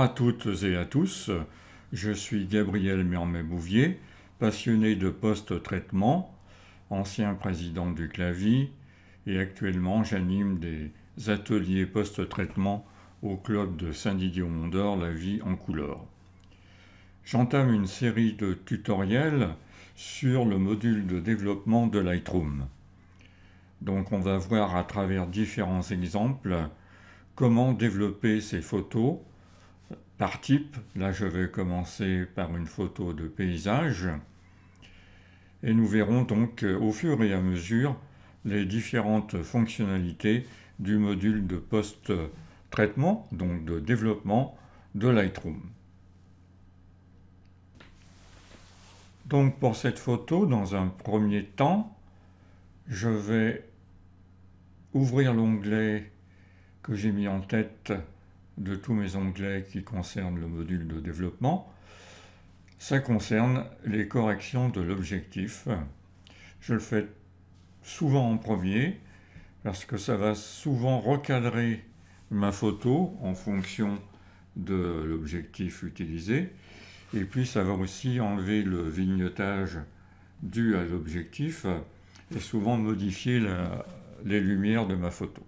à toutes et à tous, je suis Gabriel Mermet-Bouvier, passionné de post-traitement, ancien président du clavier et actuellement j'anime des ateliers post-traitement au club de saint didier dor La vie en couleur. J'entame une série de tutoriels sur le module de développement de Lightroom. Donc on va voir à travers différents exemples comment développer ces photos par type. Là, je vais commencer par une photo de paysage. Et nous verrons donc euh, au fur et à mesure les différentes fonctionnalités du module de post-traitement, donc de développement de Lightroom. Donc pour cette photo, dans un premier temps, je vais ouvrir l'onglet que j'ai mis en tête de tous mes onglets qui concernent le module de développement, ça concerne les corrections de l'objectif. Je le fais souvent en premier parce que ça va souvent recadrer ma photo en fonction de l'objectif utilisé. Et puis ça va aussi enlever le vignotage dû à l'objectif et souvent modifier les lumières de ma photo.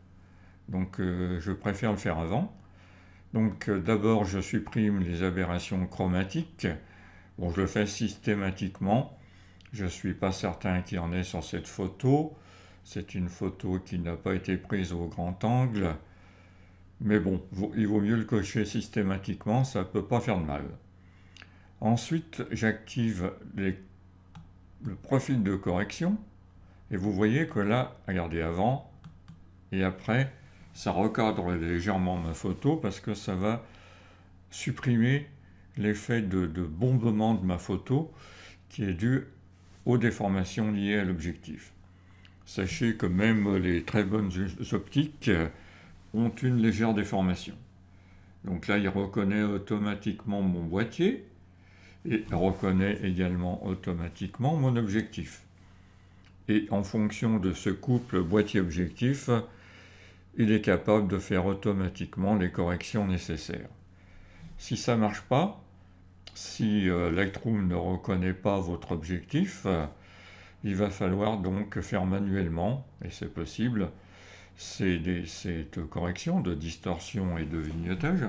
Donc euh, je préfère le faire avant. Donc euh, d'abord, je supprime les aberrations chromatiques. Bon, je le fais systématiquement. Je ne suis pas certain qu'il y en ait sur cette photo. C'est une photo qui n'a pas été prise au grand angle. Mais bon, il vaut mieux le cocher systématiquement, ça ne peut pas faire de mal. Ensuite, j'active le profil de correction. Et vous voyez que là, regardez avant et après, ça recadre légèrement ma photo parce que ça va supprimer l'effet de, bombement de ma photo qui est dû aux déformations liées à l'objectif. Sachez que même les très bonnes optiques ont une légère déformation. Donc là, il reconnaît automatiquement mon boîtier et reconnaît également automatiquement mon objectif. Et en fonction de ce couple boîtier-objectif, il est capable de faire automatiquement les corrections nécessaires. Si ça ne marche pas, si euh, Lightroom ne reconnaît pas votre objectif, euh, il va falloir donc faire manuellement, et c'est possible, cette correction de distorsion et de vignettage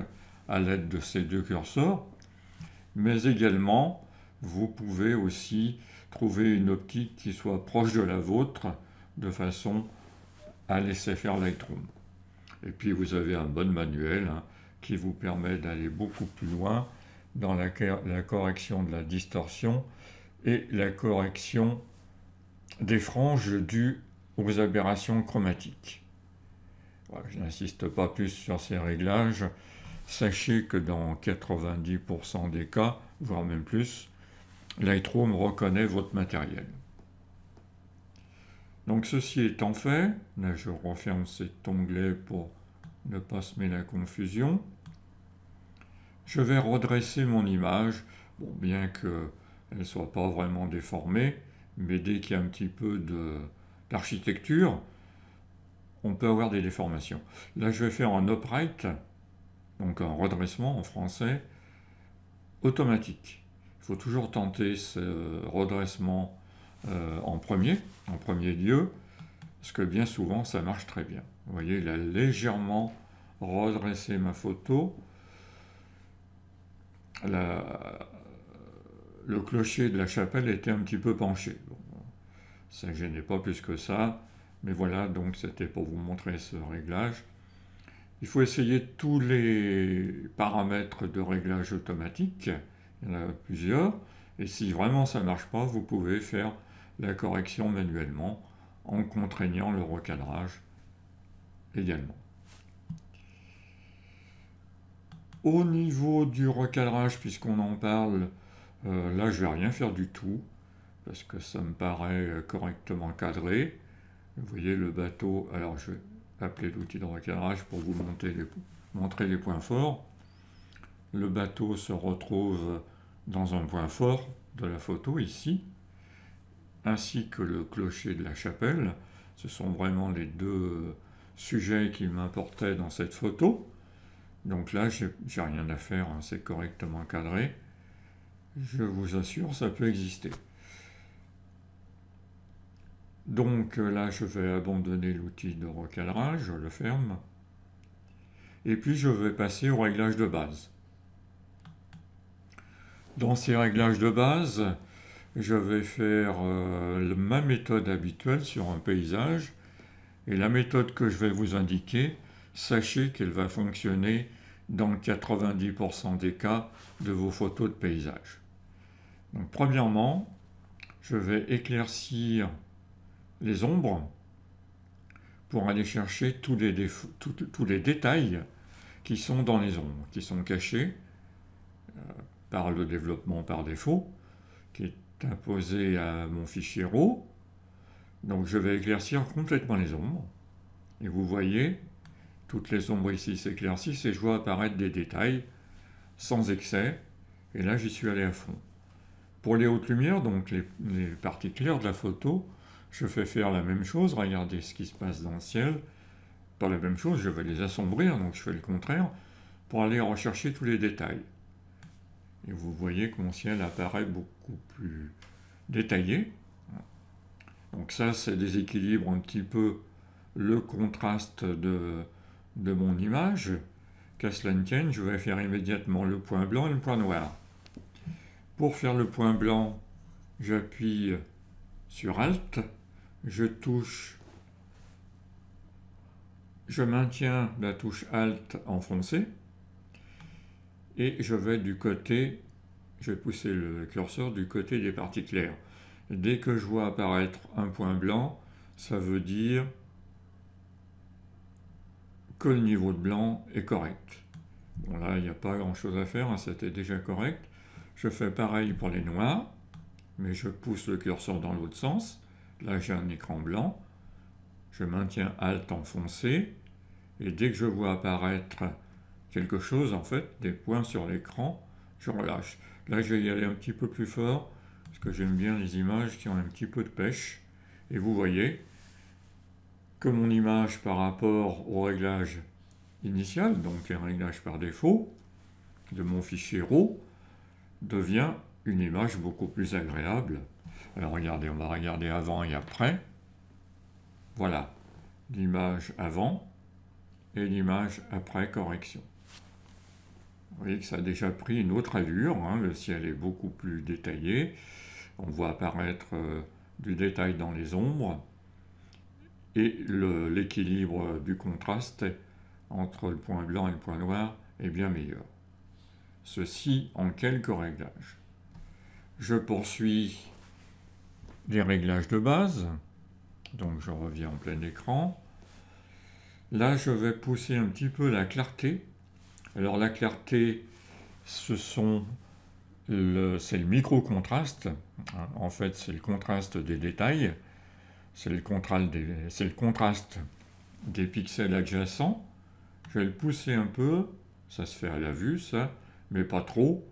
à l'aide de ces deux curseurs, mais également vous pouvez aussi trouver une optique qui soit proche de la vôtre de façon à laisser faire Lightroom. Et puis vous avez un bon manuel hein, qui vous permet d'aller beaucoup plus loin dans la, correction de la distorsion et la correction des franges dues aux aberrations chromatiques. je n'insiste pas plus sur ces réglages. Sachez que dans 90% des cas, voire même plus, Lightroom reconnaît votre matériel. Donc ceci étant fait, là je referme cet onglet pour ne pas semer la confusion. Je vais redresser mon image, bien qu'elle ne soit pas vraiment déformée, mais dès qu'il y a un petit peu d'architecture, on peut avoir des déformations. Là je vais faire un upright, donc un redressement en français, automatique. Il faut toujours tenter ce redressement euh, en premier, en premier lieu, parce que bien souvent ça marche très bien. Vous voyez, il a légèrement redressé ma photo. le clocher de la chapelle était un petit peu penché. ça ne gênait pas plus que ça, mais voilà, donc c'était pour vous montrer ce réglage. Il faut essayer tous les paramètres de réglage automatique, il y en a plusieurs, et si vraiment ça ne marche pas, vous pouvez faire la correction manuellement en contraignant le recadrage également. Au niveau du recadrage, puisqu'on en parle, euh, là je ne vais rien faire du tout, parce que ça me paraît euh, correctement cadré. Vous voyez le bateau, alors je vais appeler l'outil de recadrage pour vous montrer les points forts. Le bateau se retrouve dans un point fort de la photo ici, ainsi que le clocher de la chapelle. Ce sont vraiment les deux sujets qui m'importaient dans cette photo. Donc là, j'ai rien à faire, hein, c'est correctement cadré. Je vous assure, ça peut exister. Donc là, je vais abandonner l'outil de recadrage, je le ferme. Et puis, je vais passer au réglage de base. Dans ces réglages de base, je vais faire euh, ma méthode habituelle sur un paysage. Et la méthode que je vais vous indiquer, sachez qu'elle va fonctionner dans 90% des cas de vos photos de paysage. Donc, premièrement, je vais éclaircir les ombres pour aller chercher tous les, tous les détails qui sont dans les ombres, qui sont cachés euh, par le développement par défaut, qui est imposé à mon fichier RAW. Donc je vais éclaircir complètement les ombres. Et vous voyez, toutes les ombres ici s'éclaircissent et je vois apparaître des détails sans excès. Et là, j'y suis allé à fond. Pour les hautes lumières, donc les, les, parties claires de la photo, je fais faire la même chose. Regardez ce qui se passe dans le ciel. Pas la même chose, je vais les assombrir, donc je fais le contraire pour aller rechercher tous les détails. Et vous voyez que mon ciel apparaît beaucoup plus détaillé. Donc ça, ça déséquilibre un petit peu le contraste de, de mon image. Qu'à cela ne tienne, je vais faire immédiatement le point blanc et le point noir. Pour faire le point blanc, j'appuie sur Alt, je touche, je maintiens la touche Alt enfoncée, et je vais du côté, je vais pousser le curseur du côté des parties claires. Dès que je vois apparaître un point blanc, ça veut dire que le niveau de blanc est correct. Bon là, il n'y a pas grand-chose à faire, hein, c'était déjà correct. Je fais pareil pour les noirs, mais je pousse le curseur dans l'autre sens. Là, j'ai un écran blanc. Je maintiens Alt enfoncé. Et dès que je vois apparaître quelque chose, en fait, des points sur l'écran, je relâche. Là, je vais y aller un petit peu plus fort, parce que j'aime bien les images qui ont un petit peu de pêche. Et vous voyez que mon image par rapport au réglage initial, donc un réglage par défaut de mon fichier RAW, devient une image beaucoup plus agréable. Alors regardez, on va regarder avant et après. Voilà, l'image avant et l'image après correction. Vous voyez que ça a déjà pris une autre allure, hein. le ciel est beaucoup plus détaillé, on voit apparaître euh, du détail dans les ombres, et l'équilibre du contraste entre le point blanc et le point noir est bien meilleur. Ceci en quelques réglages. Je poursuis les réglages de base, donc je reviens en plein écran. Là, je vais pousser un petit peu la clarté alors la clarté, ce sont c'est le micro-contraste. En fait, c'est le contraste des détails. C'est le, contraste des pixels adjacents. Je vais le pousser un peu. Ça se fait à la vue, ça, mais pas trop.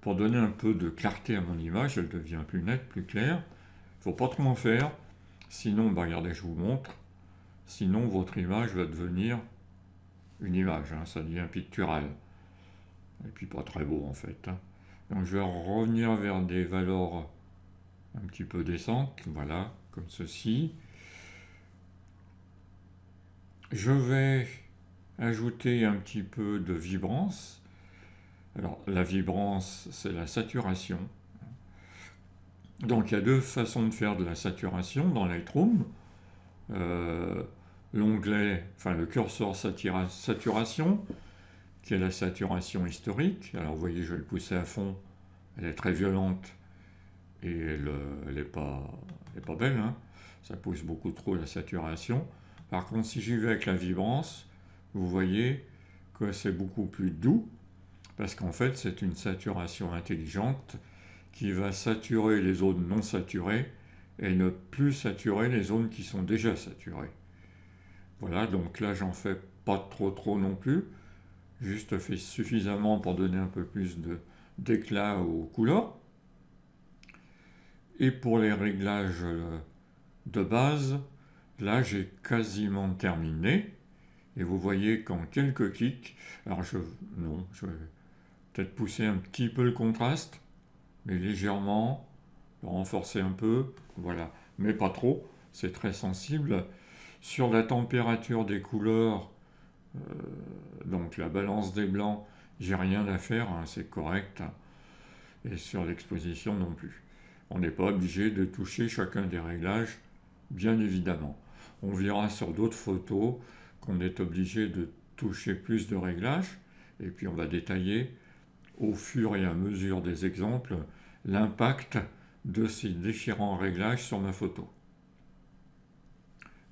Pour donner un peu de clarté à mon image, elle devient plus nette, plus claire. Il faut pas trop en faire. Sinon, bah, regardez, je vous montre. Sinon, votre image va devenir image, hein, ça devient pictural. Et puis pas très beau en fait. Hein. Donc je vais revenir vers des valeurs un petit peu décentes, voilà, comme ceci. Je vais ajouter un petit peu de vibrance. Alors la vibrance, c'est la saturation. Donc il y a deux façons de faire de la saturation dans Lightroom. Euh, l'onglet, enfin le curseur saturation, qui est la saturation historique. Alors vous voyez, je vais le pousser à fond, elle est très violente et elle n'est euh, pas, pas belle, hein. ça pousse beaucoup trop la saturation. Par contre, si j'y vais avec la vibrance, vous voyez que c'est beaucoup plus doux, parce qu'en fait c'est une saturation intelligente qui va saturer les zones non saturées et ne plus saturer les zones qui sont déjà saturées. Voilà, donc là j'en fais pas trop trop non plus, juste fait suffisamment pour donner un peu plus d'éclat aux couleurs. Et pour les réglages euh, de base, là j'ai quasiment terminé. Et vous voyez qu'en quelques clics, alors je, non, je vais peut-être pousser un petit peu le contraste, mais légèrement, renforcer un peu, voilà, mais pas trop, c'est très sensible. Sur la température des couleurs, euh, donc la balance des blancs, j'ai rien à faire, hein, c'est correct. Et sur l'exposition non plus. On n'est pas obligé de toucher chacun des réglages, bien évidemment. On verra sur d'autres photos qu'on est obligé de toucher plus de réglages, et puis on va détailler au fur et à mesure des exemples l'impact de ces différents réglages sur ma photo.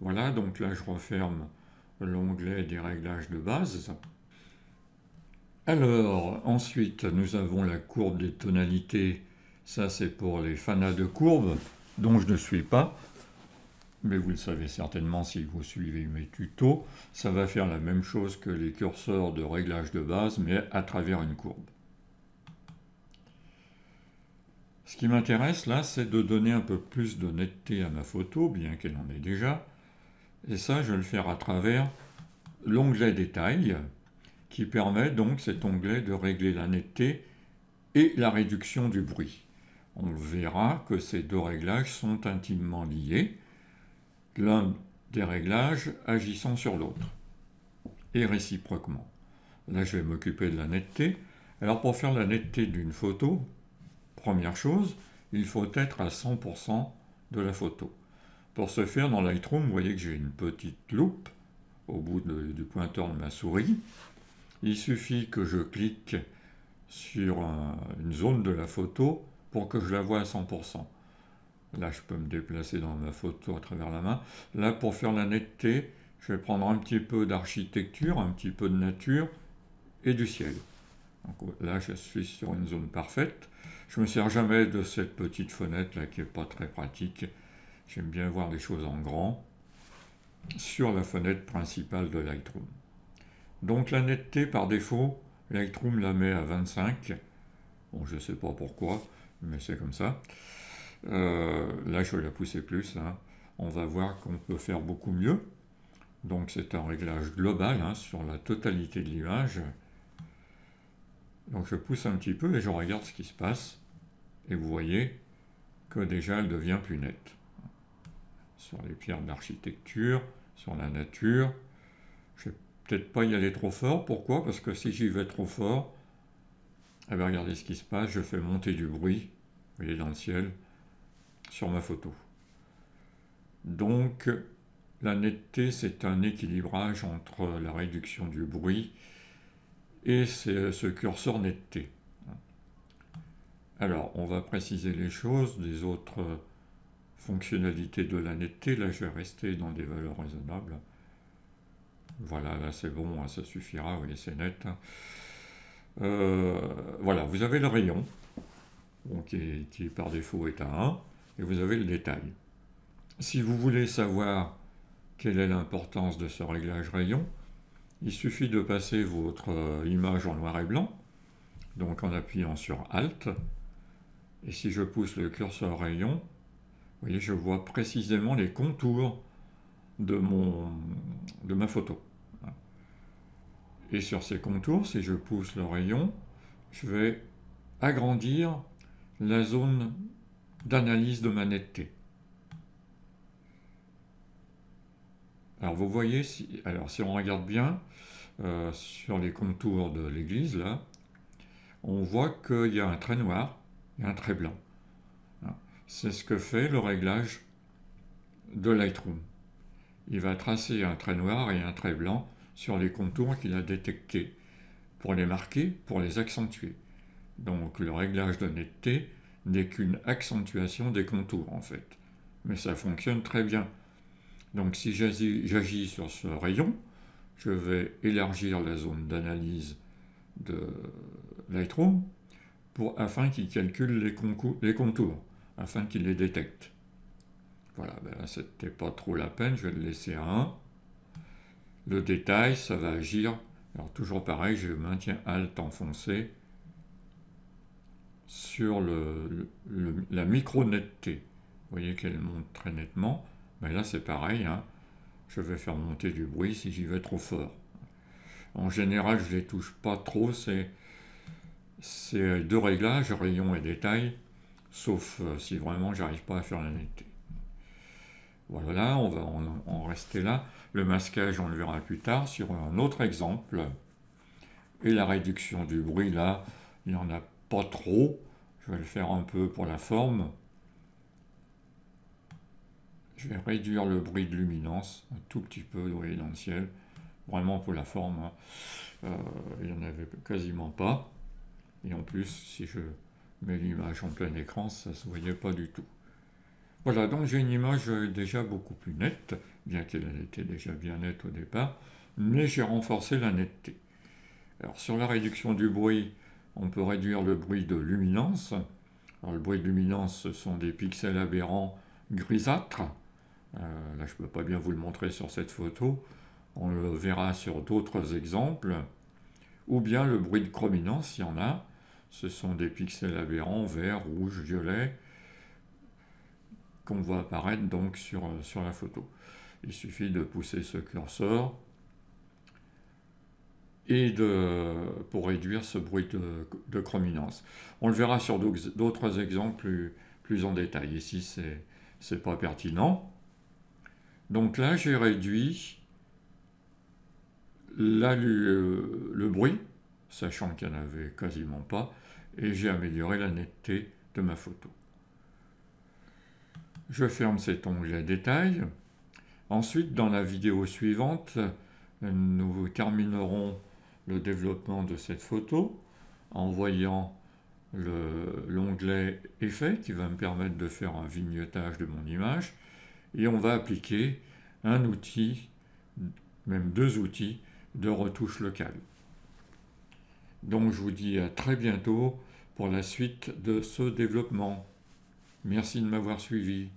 Voilà, donc là je referme l'onglet des réglages de base. Alors, ensuite, nous avons la courbe des tonalités. Ça, c'est pour les fanas de courbes, dont je ne suis pas. Mais vous le savez certainement si vous suivez mes tutos. Ça va faire la même chose que les curseurs de réglages de base, mais à travers une courbe. Ce qui m'intéresse, là, c'est de donner un peu plus de netteté à ma photo, bien qu'elle en ait déjà. Et ça, je vais le faire à travers l'onglet Détail qui permet donc cet onglet de régler la netteté et la réduction du bruit. On verra que ces deux réglages sont intimement liés, l'un des réglages agissant sur l'autre, et réciproquement. Là, je vais m'occuper de la netteté. Alors, pour faire la netteté d'une photo, première chose, il faut être à 100% de la photo. Pour ce faire, dans Lightroom, vous voyez que j'ai une petite loupe au bout du pointeur de ma souris. Il suffit que je clique sur une zone de la photo pour que je la vois à 100%. Là, je peux me déplacer dans ma photo à travers la main. Là, pour faire la netteté, je vais prendre un petit peu d'architecture, un petit peu de nature et du ciel. là, je suis sur une zone parfaite. Je ne me sers jamais de cette petite fenêtre là qui n'est pas très pratique j'aime bien voir les choses en grand, sur la fenêtre principale de Lightroom. Donc la netteté, par défaut, Lightroom la met à 25. Bon, je ne sais pas pourquoi, mais c'est comme ça. Euh, là, je vais la pousser plus. Hein. On va voir qu'on peut faire beaucoup mieux. Donc c'est un réglage global hein, sur la totalité de l'image. Donc je pousse un petit peu et je regarde ce qui se passe. Et vous voyez que déjà elle devient plus nette sur les pierres d'architecture, sur la nature. Je ne vais peut-être pas y aller trop fort. Pourquoi Parce que si j'y vais trop fort, eh ben, regardez ce qui se passe. Je fais monter du bruit, vous voyez, dans le ciel, sur ma photo. Donc, la netteté, c'est un équilibrage entre la réduction du bruit et ce curseur netteté. Alors, on va préciser les choses des autres Fonctionnalité de la netteté, là je vais rester dans des valeurs raisonnables. Voilà, là c'est bon, hein, ça suffira, vous voyez, c'est net. Hein. Euh, voilà, vous avez le rayon, qui, qui, par défaut est à 1, et vous avez le détail. Si vous voulez savoir quelle est l'importance de ce réglage rayon, il suffit de passer votre euh, image en noir et blanc, donc en appuyant sur Alt, et si je pousse le curseur rayon, je vois précisément les contours de, ma photo. Et sur ces contours, si je pousse le rayon, je vais agrandir la zone d'analyse de ma netteté. Alors vous voyez, si, alors si on regarde bien euh, sur les contours de l'église, là, on voit qu'il y a un trait noir et un trait blanc. C'est ce que fait le réglage de Lightroom. Il va tracer un trait noir et un trait blanc sur les contours qu'il a détectés, pour les marquer, pour les accentuer. Donc le réglage de n'est qu'une accentuation des contours en fait. Mais ça fonctionne très bien. Donc si j'agis sur ce rayon, je vais élargir la zone d'analyse de Lightroom pour, afin qu'il calcule les contours afin qu'il les détecte. Voilà, ben c'était pas trop la peine, je vais le laisser à 1. Le détail, ça va agir. Alors toujours pareil, je maintiens Alt enfoncé sur le, la micro-netteté. Vous voyez qu'elle monte très nettement. Mais là, c'est pareil. Hein. Je vais faire monter du bruit si j'y vais trop fort. En général, je ne les touche pas trop. C'est deux réglages, rayon et détail, sauf euh, si vraiment j'arrive pas à faire la netteté. Voilà, on va en, rester là. Le masquage, on le verra plus tard sur un autre exemple. Et la réduction du bruit, là, il n'y en a pas trop. Je vais le faire un peu pour la forme. Je vais réduire le bruit de luminance un tout petit peu, vous voyez, dans le ciel. Vraiment pour la forme, hein. euh, il n'y en avait quasiment pas. Et en plus, si je mais l'image en plein écran, ça ne se voyait pas du tout. Voilà, donc j'ai une image déjà beaucoup plus nette, bien qu'elle était déjà bien nette au départ, mais j'ai renforcé la netteté. Alors sur la réduction du bruit, on peut réduire le bruit de luminance. Alors le bruit de luminance, ce sont des pixels aberrants grisâtres. Euh, là, je ne peux pas bien vous le montrer sur cette photo. On le verra sur d'autres exemples. Ou bien le bruit de chrominance, il y en a. Ce sont des pixels aberrants, vert, rouge, violet qu'on voit apparaître donc euh, sur, la photo. Il suffit de pousser ce curseur et pour réduire ce bruit de, de chrominance. On le verra sur d'autres exemples plus, en détail. Ici, ce n'est pas pertinent. Donc là, j'ai réduit le, bruit sachant qu'il n'y en avait quasiment pas, et j'ai amélioré la netteté de ma photo. Je ferme cet onglet détails. Ensuite, dans la vidéo suivante, nous terminerons le développement de cette photo en voyant l'onglet Effet qui va me permettre de faire un vignettage de mon image et on va appliquer un outil, même deux outils de retouche locale. Donc je vous dis à très bientôt pour la suite de ce développement. Merci de m'avoir suivi.